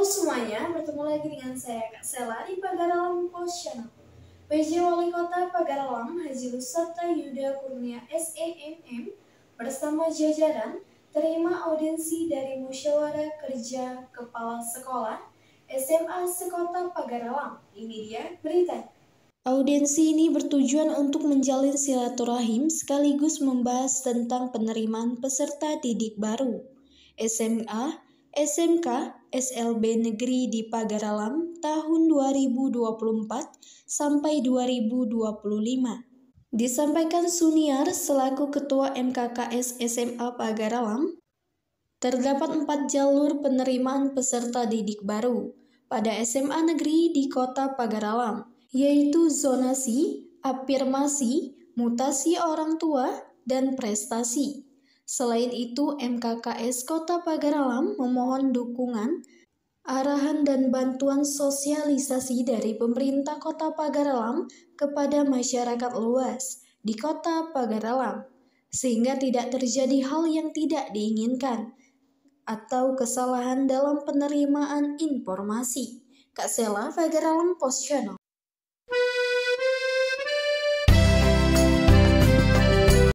Halo semuanya, bertemu lagi dengan saya Kak Sela di Pagaralam Post Channel. PJ Wali Kota Pagaralam Haji Lusata Yuda Kurnia SEMM bersama jajaran terima audiensi dari Musyawarah Kerja Kepala Sekolah SMA Sekota Pagaralam. Ini dia berita Audiensi ini bertujuan untuk menjalin silaturahim sekaligus membahas tentang penerimaan peserta didik baru. SMA SMK SLB Negeri di Pagaralam tahun 2024 sampai 2025. Disampaikan Suniar selaku Ketua MKKS SMA Pagaralam, terdapat empat jalur penerimaan peserta didik baru pada SMA Negeri di Kota Pagaralam, yaitu zonasi, afirmasi, mutasi orang tua, dan prestasi. Selain itu, MKKS Kota Pagaralam memohon dukungan, arahan dan bantuan sosialisasi dari pemerintah Kota Pagaralam kepada masyarakat luas di Kota Pagaralam, sehingga tidak terjadi hal yang tidak diinginkan atau kesalahan dalam penerimaan informasi. Kak Sela, Pagaralam Post Channel.